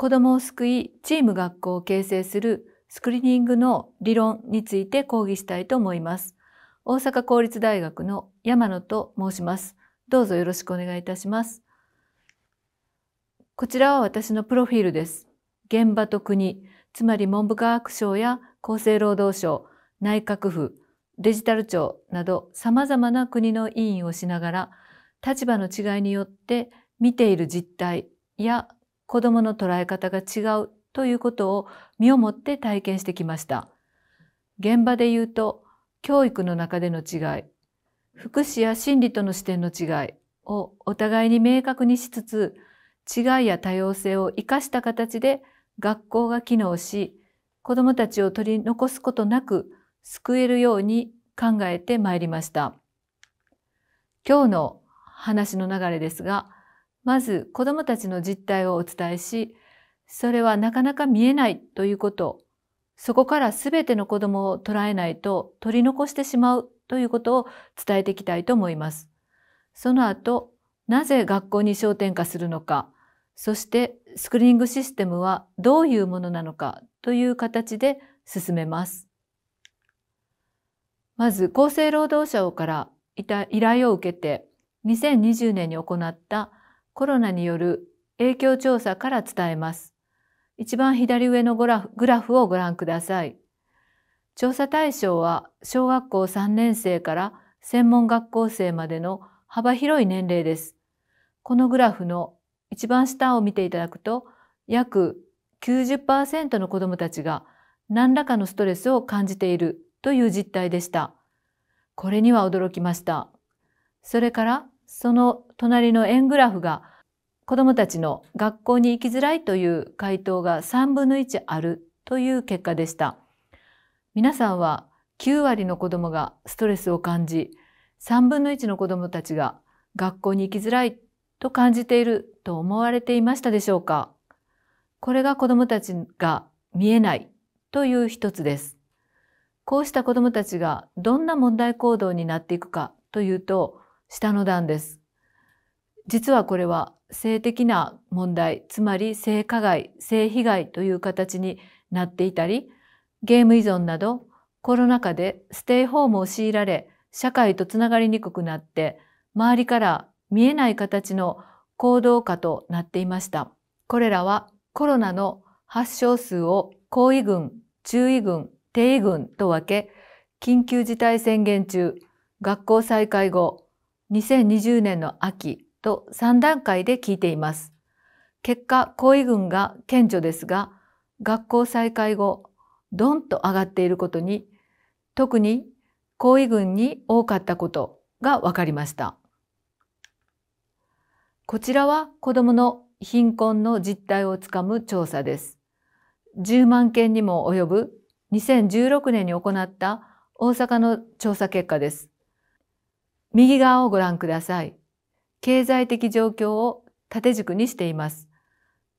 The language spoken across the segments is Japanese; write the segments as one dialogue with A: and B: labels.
A: 子どもを救い、チーム学校を形成するスクリーニングの理論について講義したいと思います。大阪公立大学の山野と申します。どうぞよろしくお願いいたします。こちらは私のプロフィールです。現場と国、つまり文部科学省や厚生労働省、内閣府、デジタル庁など様々な国の委員をしながら、立場の違いによって見ている実態や子どもの捉え方が違うということを身をもって体験してきました。現場で言うと、教育の中での違い、福祉や心理との視点の違いをお互いに明確にしつつ、違いや多様性を生かした形で学校が機能し、子どもたちを取り残すことなく救えるように考えてまいりました。今日の話の流れですが、まず子供たちの実態をお伝えし、それはなかなか見えないということ、そこから全ての子供を捉えないと取り残してしまうということを伝えていきたいと思います。その後、なぜ学校に焦点化するのか、そしてスクリーニングシステムはどういうものなのかという形で進めます。まず厚生労働省から依頼を受けて2020年に行ったコロナによる影響調査から伝えます。一番左上のグラグラフをご覧ください。調査対象は小学校3年生から専門学校生までの幅広い年齢です。このグラフの一番下を見ていただくと、約90%の子どもたちが何らかのストレスを感じているという実態でした。これには驚きました。それから、その隣の円グラフが子どもたちの学校に行きづらいという回答が3分の1あるという結果でした。皆さんは9割の子どもがストレスを感じ、3分の1の子どもたちが学校に行きづらいと感じていると思われていましたでしょうかこれが子どもたちが見えないという一つです。こうした子どもたちがどんな問題行動になっていくかというと、下の段です。実はこれは性的な問題つまり性加害性被害という形になっていたりゲーム依存などコロナ禍でステイホームを強いられ社会とつながりにくくなって周りから見えない形の行動化となっていました。これらはコロナの発症数を高位群、中位群、低位群と分け、緊急事態宣言中、学校再開後、2020年の秋、と3段階で聞いています。結果、好意群が顕著ですが、学校再開後、ドンと上がっていることに、特に好意群に多かったことが分かりました。こちらは子どもの貧困の実態をつかむ調査です。10万件にも及ぶ2016年に行った大阪の調査結果です。右側をご覧ください。経済的状況を縦軸にしています。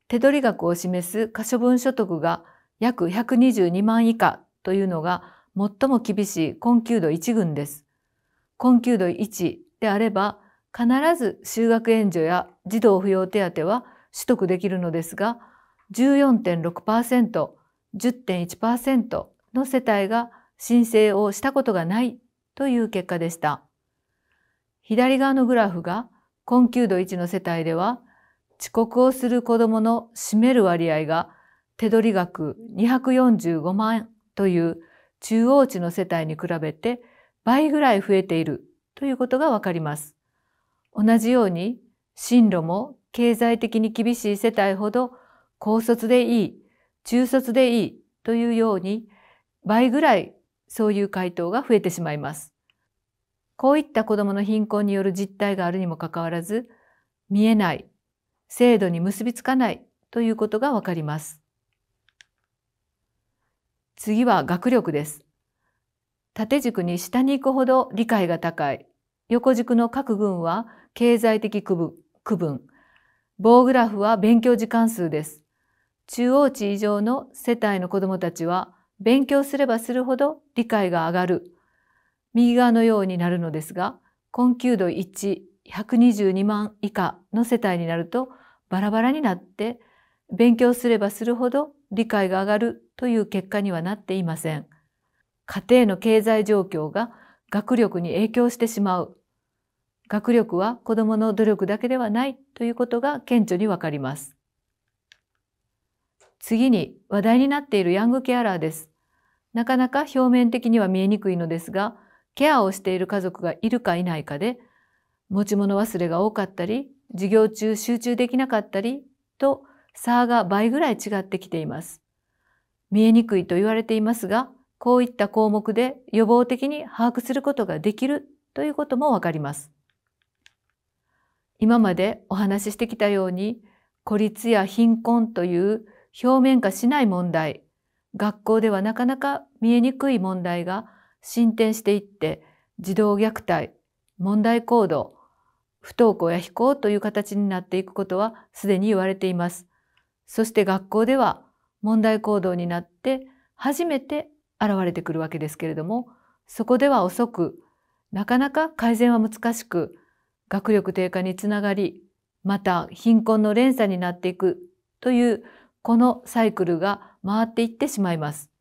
A: 手取り額を示す可処分所得が約122万以下というのが最も厳しい困窮度1群です。困窮度1であれば必ず就学援助や児童扶養手当は取得できるのですが14.6%、10.1%の世帯が申請をしたことがないという結果でした。左側のグラフが困窮度1の世帯では、遅刻をする子供の占める割合が手取り額245万という中央値の世帯に比べて倍ぐらい増えているということがわかります。同じように、進路も経済的に厳しい世帯ほど高卒でいい、中卒でいいというように倍ぐらいそういう回答が増えてしまいます。こういった子どもの貧困による実態があるにもかかわらず、見えない、制度に結びつかないということがわかります。次は学力です。縦軸に下に行くほど理解が高い。横軸の各群は経済的区分、区分。棒グラフは勉強時間数です。中央値以上の世帯の子どもたちは勉強すればするほど理解が上がる右側のようになるのですが、困窮度1、122万以下の世帯になるとバラバラになって、勉強すればするほど理解が上がるという結果にはなっていません。家庭の経済状況が学力に影響してしまう。学力は子供の努力だけではないということが顕著にわかります。次に話題になっているヤングケアラーです。なかなか表面的には見えにくいのですが、ケアをしている家族がいるかいないかで、持ち物忘れが多かったり、授業中集中できなかったりと差が倍ぐらい違ってきています。見えにくいと言われていますが、こういった項目で予防的に把握することができるということもわかります。今までお話ししてきたように、孤立や貧困という表面化しない問題、学校ではなかなか見えにくい問題が進展していって児童虐待問題行動不登校や非行という形になっていくことはすでに言われています。そして学校では問題行動になって初めて現れてくるわけですけれどもそこでは遅くなかなか改善は難しく学力低下につながりまた貧困の連鎖になっていくというこのサイクルが回っていってしまいます。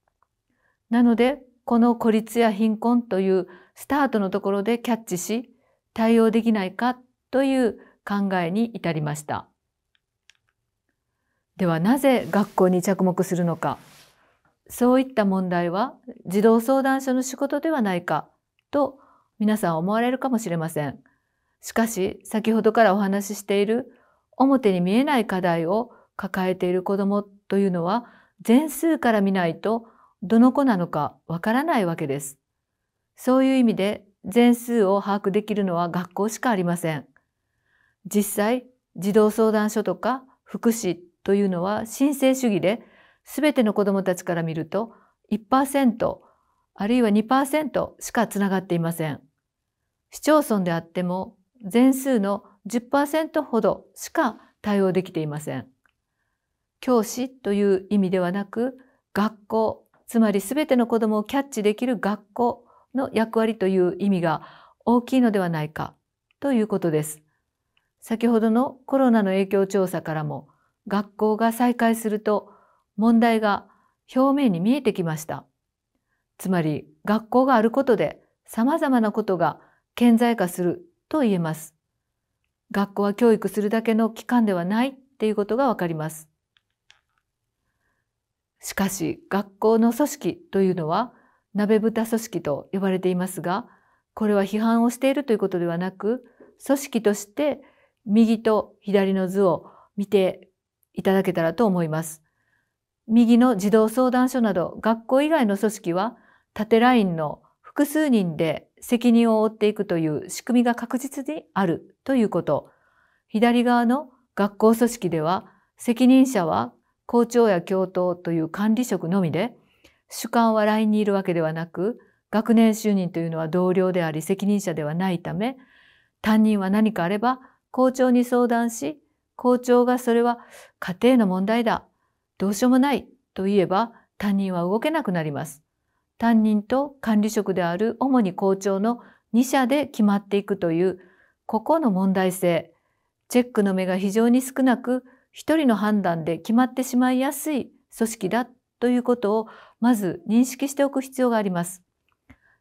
A: なのでこの孤立や貧困というスタートのところでキャッチし対応できないかという考えに至りました。ではなぜ学校に着目するのかそういった問題は児童相談所の仕事ではないかと皆さん思われるかもしれません。しかし先ほどからお話ししている表に見えない課題を抱えている子どもというのは全数から見ないとどの子なのかわからないわけです。そういう意味で全数を把握できるのは学校しかありません。実際、児童相談所とか福祉というのは申請主義で、すべての子どもたちから見ると1%あるいは2%しかつながっていません。市町村であっても全数の10%ほどしか対応できていません。教師という意味ではなく、学校つまり全ての子供をキャッチできる学校の役割という意味が大きいのではないかということです。先ほどのコロナの影響調査からも学校が再開すると問題が表面に見えてきました。つまり学校があることで様々なことが顕在化すると言えます。学校は教育するだけの機関ではないっていうことがわかります。しかし学校の組織というのは鍋蓋組織と呼ばれていますが、これは批判をしているということではなく、組織として右と左の図を見ていただけたらと思います。右の児童相談所など学校以外の組織は縦ラインの複数人で責任を負っていくという仕組みが確実にあるということ。左側の学校組織では責任者は校長や教頭という管理職のみで、主幹は LINE にいるわけではなく、学年主任というのは同僚であり責任者ではないため、担任は何かあれば校長に相談し、校長がそれは家庭の問題だ、どうしようもないと言えば担任は動けなくなります。担任と管理職である主に校長の2社で決まっていくという、ここの問題性、チェックの目が非常に少なく一人の判断で決まってしまいやすい組織だということをまず認識しておく必要があります。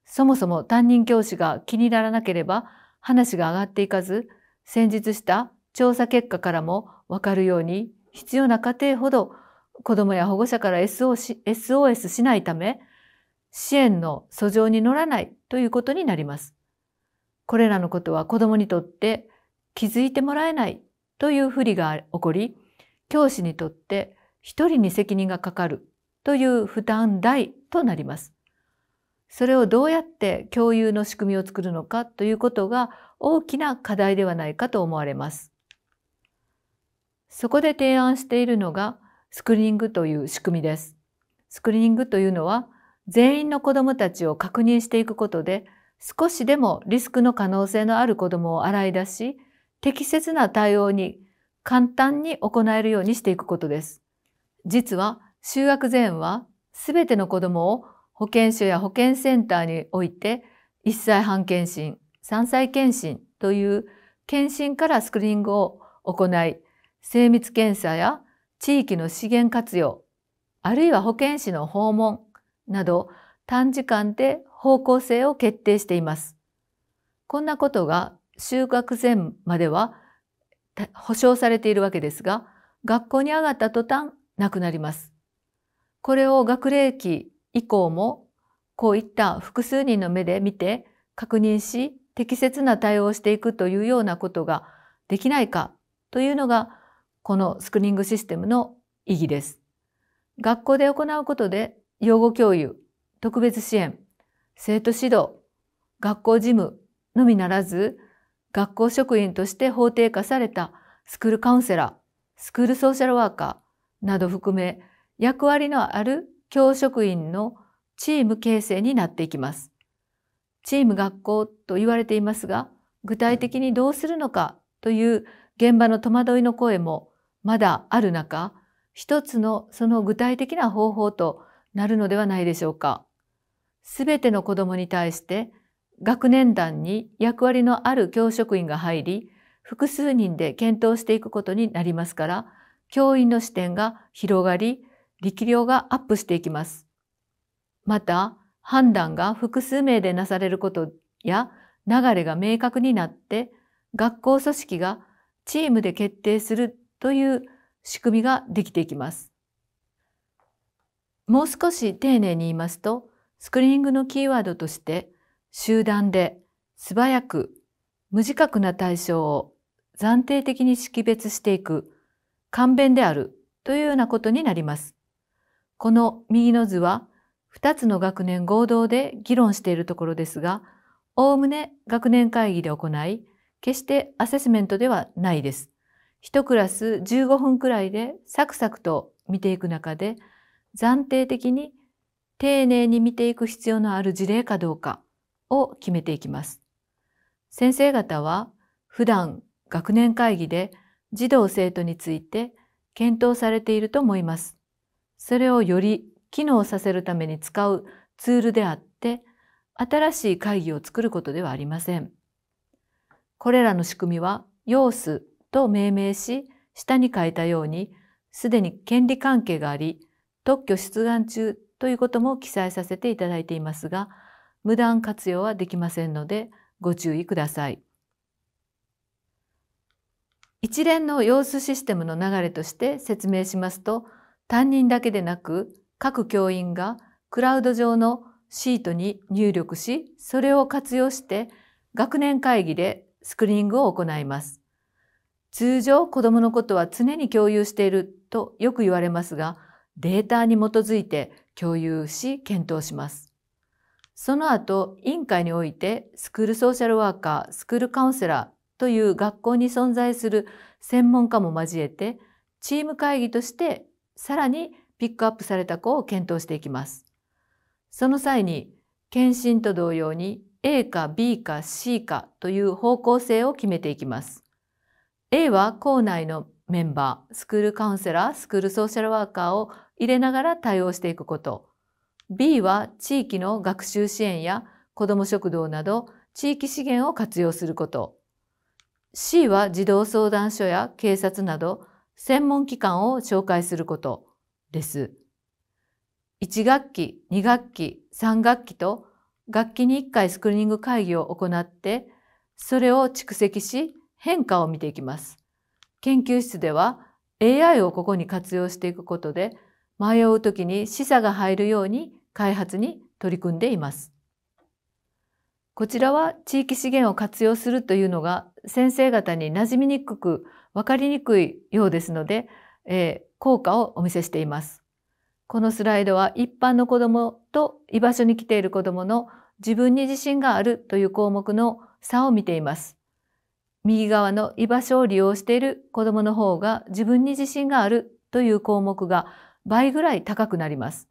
A: そもそも担任教師が気にならなければ話が上がっていかず、先日した調査結果からもわかるように必要な家庭ほど子どもや保護者から SOS しないため支援の訴状に乗らないということになります。これらのことは子どもにとって気づいてもらえないという不利が起こり教師にとって一人に責任がかかるという負担大となります。それをどうやって共有の仕組みを作るのかということが大きな課題ではないかと思われます。そこで提案しているのがスクリーニングという仕組みです。スクリーニングというのは全員の子どもたちを確認していくことで少しでもリスクの可能性のある子どもを洗い出し適切な対応に簡単に行えるようにしていくことです。実は、就学前はすべての子どもを保健所や保健センターにおいて1歳半検診、3歳検診という検診からスクリーニングを行い、精密検査や地域の資源活用、あるいは保健師の訪問など短時間で方向性を決定しています。こんなことが就学前までは保障されているわけですが、学校に上がった途端なくなります。これを学齢期以降もこういった複数人の目で見て確認し適切な対応をしていくというようなことができないかというのがこのスクリーニングシステムの意義です。学校で行うことで養護教諭、特別支援、生徒指導、学校事務のみならず学校職員として法定化されたスクールカウンセラー、スクールソーシャルワーカーなど含め役割のある教職員のチーム形成になっていきます。チーム学校と言われていますが、具体的にどうするのかという現場の戸惑いの声もまだある中、一つのその具体的な方法となるのではないでしょうか。すべての子供に対して学年団に役割のある教職員が入り、複数人で検討していくことになりますから、教員の視点が広がり、力量がアップしていきます。また、判断が複数名でなされることや流れが明確になって、学校組織がチームで決定するという仕組みができていきます。もう少し丁寧に言いますと、スクリーニングのキーワードとして、集団で素早く無自覚な対象を暫定的に識別していく勘弁であるというようなことになります。この右の図は2つの学年合同で議論しているところですが、おおむね学年会議で行い、決してアセスメントではないです。1クラス15分くらいでサクサクと見ていく中で、暫定的に丁寧に見ていく必要のある事例かどうか、を決めていきます。先生方は普段学年会議で児童生徒について検討されていると思います。それをより機能させるために使うツールであって、新しい会議を作ることではありません。これらの仕組みは要素と命名し、下に書いたように、すでに権利関係があり、特許出願中ということも記載させていただいていますが、無断活用はできませんのでご注意ください。一連の様子システムの流れとして説明しますと、担任だけでなく各教員がクラウド上のシートに入力し、それを活用して学年会議でスクリーニングを行います。通常子供のことは常に共有しているとよく言われますが、データに基づいて共有し検討します。その後、委員会において、スクールソーシャルワーカー、スクールカウンセラーという学校に存在する専門家も交えて、チーム会議としてさらにピックアップされた子を検討していきます。その際に、検診と同様に A か B か C かという方向性を決めていきます。A は校内のメンバー、スクールカウンセラー、スクールソーシャルワーカーを入れながら対応していくこと。B は地域の学習支援や子ども食堂など地域資源を活用すること。C は児童相談所や警察など専門機関を紹介することです。1学期、2学期、3学期と学期に1回スクリーニング会議を行って、それを蓄積し変化を見ていきます。研究室では AI をここに活用していくことで、迷うときに示唆が入るように開発に取り組んでいます。こちらは地域資源を活用するというのが先生方に馴染みにくく分かりにくいようですので、えー、効果をお見せしています。このスライドは一般の子どもと居場所に来ている子どもの自分に自信があるという項目の差を見ています。右側の居場所を利用している子どもの方が自分に自信があるという項目が倍ぐらい高くなります。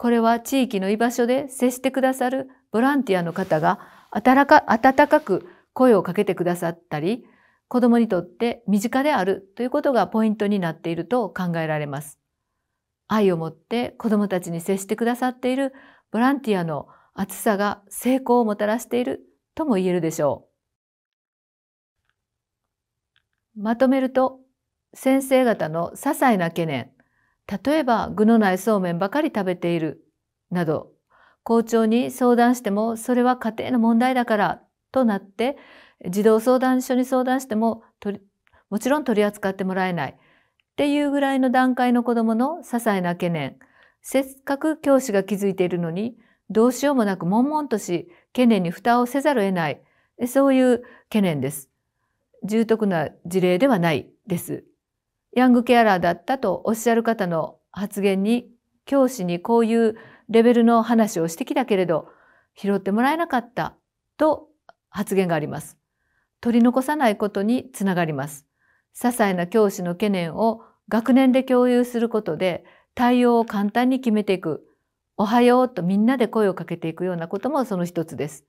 A: これは地域の居場所で接してくださるボランティアの方が温かかく声をかけてくださったり、子供にとって身近であるということがポイントになっていると考えられます。愛を持って子供たちに接してくださっているボランティアの厚さが成功をもたらしているとも言えるでしょう。まとめると、先生方の些細な懸念、例えば具のないそうめんばかり食べているなど校長に相談してもそれは家庭の問題だからとなって児童相談所に相談してももちろん取り扱ってもらえないっていうぐらいの段階の子どもの些細な懸念せっかく教師が気づいているのにどうしようもなく悶々とし懸念に蓋をせざるを得ないそういう懸念です。重篤な事例ではないです。ヤングケアラーだったとおっしゃる方の発言に教師にこういうレベルの話をしてきたけれど拾ってもらえなかったと発言があります。取り残さないことにつながります。些細な教師の懸念を学年で共有することで対応を簡単に決めていく。おはようとみんなで声をかけていくようなこともその一つです。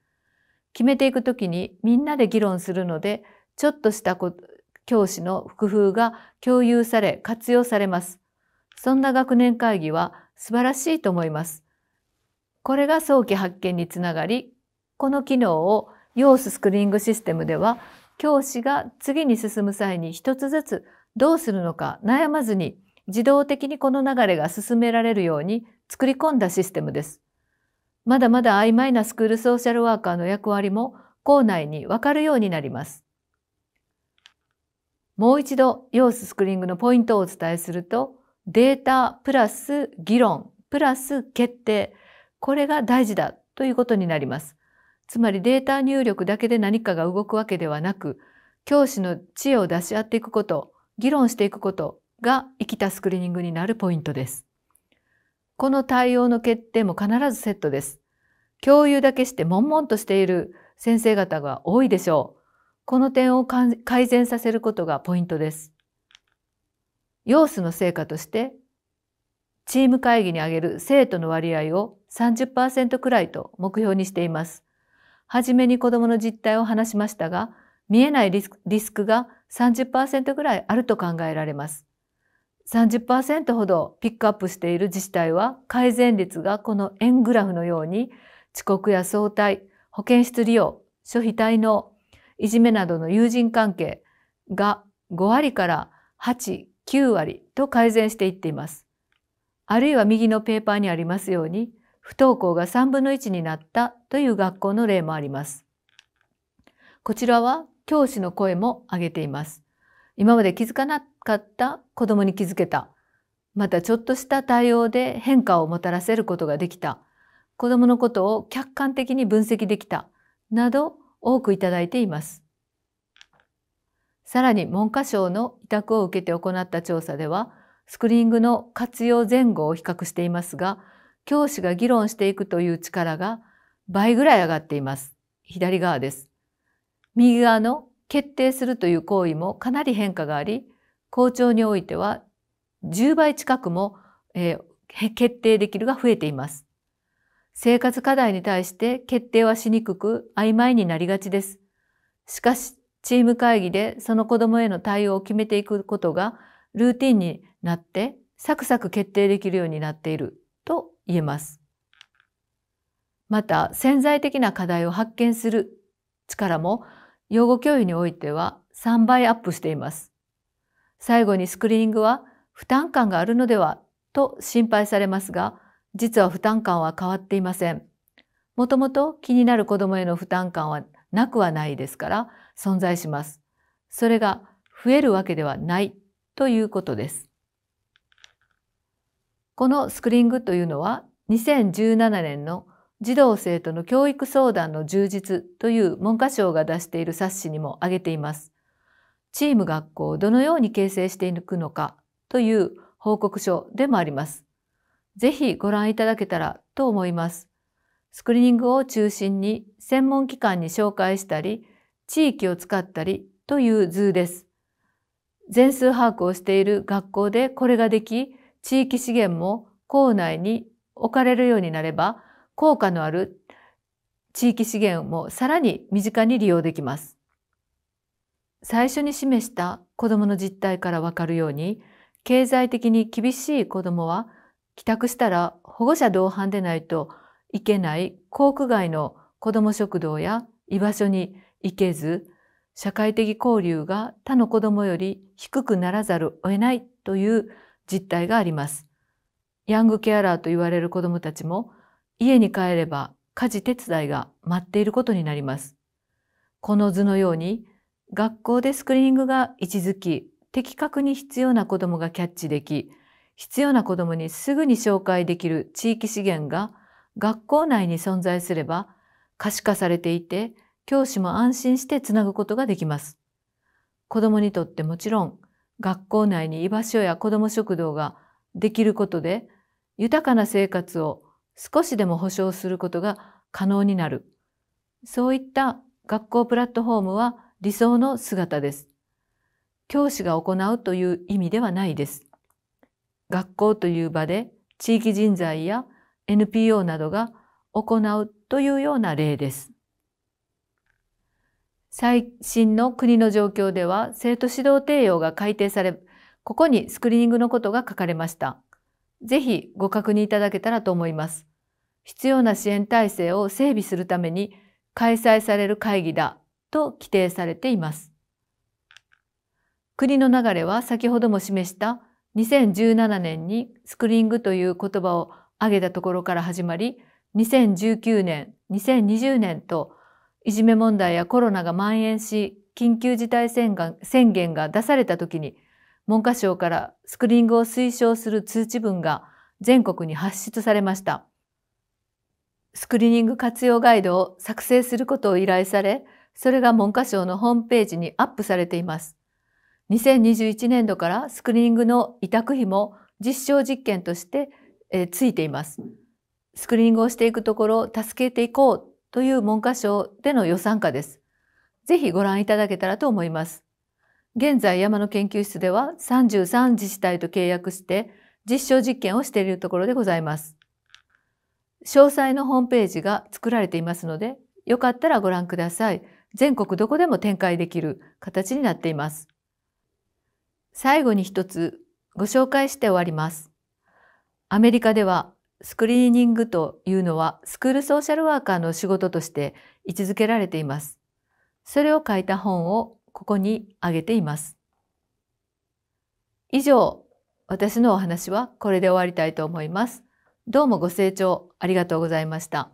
A: 決めていくときにみんなで議論するので、ちょっとしたこと、教師の工夫が共有され活用されます。そんな学年会議は素晴らしいと思います。これが早期発見につながり、この機能を要素スクリーニングシステムでは、教師が次に進む際に一つずつどうするのか悩まずに自動的にこの流れが進められるように作り込んだシステムです。まだまだ曖昧なスクールソーシャルワーカーの役割も校内にわかるようになります。もう一度、ヨーススクリングのポイントをお伝えすると、データプラス議論プラス決定、これが大事だということになります。つまりデータ入力だけで何かが動くわけではなく、教師の知恵を出し合っていくこと、議論していくことが生きたスクリーニングになるポイントです。この対応の決定も必ずセットです。共有だけして悶々としている先生方が多いでしょう。この点を改善させることがポイントです。様子の成果としてチーム会議に挙げる生徒の割合を30%くらいと目標にしています。はじめに子どもの実態を話しましたが、見えないリスクが30%くらいあると考えられます。30%ほどピックアップしている自治体は改善率がこの円グラフのように遅刻や早退、保健室利用、諸費滞納、いじめなどの友人関係が5割から8、9割と改善していっています。あるいは右のペーパーにありますように、不登校が3分の1になったという学校の例もあります。こちらは教師の声も上げています。今まで気づかなかった子供に気づけた。またちょっとした対応で変化をもたらせることができた。子供のことを客観的に分析できた。など多くいただいています。さらに文科省の委託を受けて行った調査では、スクリーングの活用前後を比較していますが、教師が議論していくという力が倍ぐらい上がっています。左側です。右側の決定するという行為もかなり変化があり、校長においては10倍近くも、えー、決定できるが増えています。生活課題に対して決定はしにくく曖昧になりがちです。しかし、チーム会議でその子供への対応を決めていくことがルーティンになってサクサク決定できるようになっていると言えます。また、潜在的な課題を発見する力も養護教諭においては3倍アップしています。最後にスクリーニングは負担感があるのではと心配されますが、実は負担感は変わっていません。もともと気になる子どもへの負担感はなくはないですから存在します。それが増えるわけではないということです。このスクリングというのは2017年の児童生徒の教育相談の充実という文科省が出している冊子にも挙げています。チーム学校をどのように形成していくのかという報告書でもあります。ぜひご覧いただけたらと思います。スクリーニングを中心に専門機関に紹介したり、地域を使ったりという図です。全数把握をしている学校でこれができ、地域資源も校内に置かれるようになれば、効果のある地域資源もさらに身近に利用できます。最初に示した子どもの実態からわかるように、経済的に厳しい子どもは帰宅したら保護者同伴でないといけない校区外の子ども食堂や居場所に行けず、社会的交流が他の子どもより低くならざるを得ないという実態があります。ヤングケアラーと言われる子どもたちも家に帰れば家事手伝いが待っていることになります。この図のように学校でスクリーニングが位置づき的確に必要な子どもがキャッチでき必要な子どもにすぐに紹介できる地域資源が学校内に存在すれば可視化されていて教師も安心してつなぐことができます。子どもにとってもちろん学校内に居場所や子ども食堂ができることで豊かな生活を少しでも保障することが可能になる。そういった学校プラットフォームは理想の姿です。教師が行うという意味ではないです。学校という場で地域人材や NPO などが行うというような例です。最新の国の状況では生徒指導提要が改定され、ここにスクリーニングのことが書かれました。ぜひご確認いただけたらと思います。必要な支援体制を整備するために開催される会議だと規定されています。国の流れは先ほども示した2017年にスクリングという言葉を挙げたところから始まり、2019年、2020年といじめ問題やコロナが蔓延し、緊急事態宣言が出された時に、文科省からスクリングを推奨する通知文が全国に発出されました。スクリーニング活用ガイドを作成することを依頼され、それが文科省のホームページにアップされています。2021年度からスクリーニングの委託費も実証実験として、えー、ついています。スクリーニングをしていくところ助けていこうという文科省での予算化です。ぜひご覧いただけたらと思います。現在山の研究室では33自治体と契約して実証実験をしているところでございます。詳細のホームページが作られていますので、よかったらご覧ください。全国どこでも展開できる形になっています。最後に一つご紹介して終わります。アメリカではスクリーニングというのはスクールソーシャルワーカーの仕事として位置づけられています。それを書いた本をここに挙げています。以上、私のお話はこれで終わりたいと思います。どうもご清聴ありがとうございました。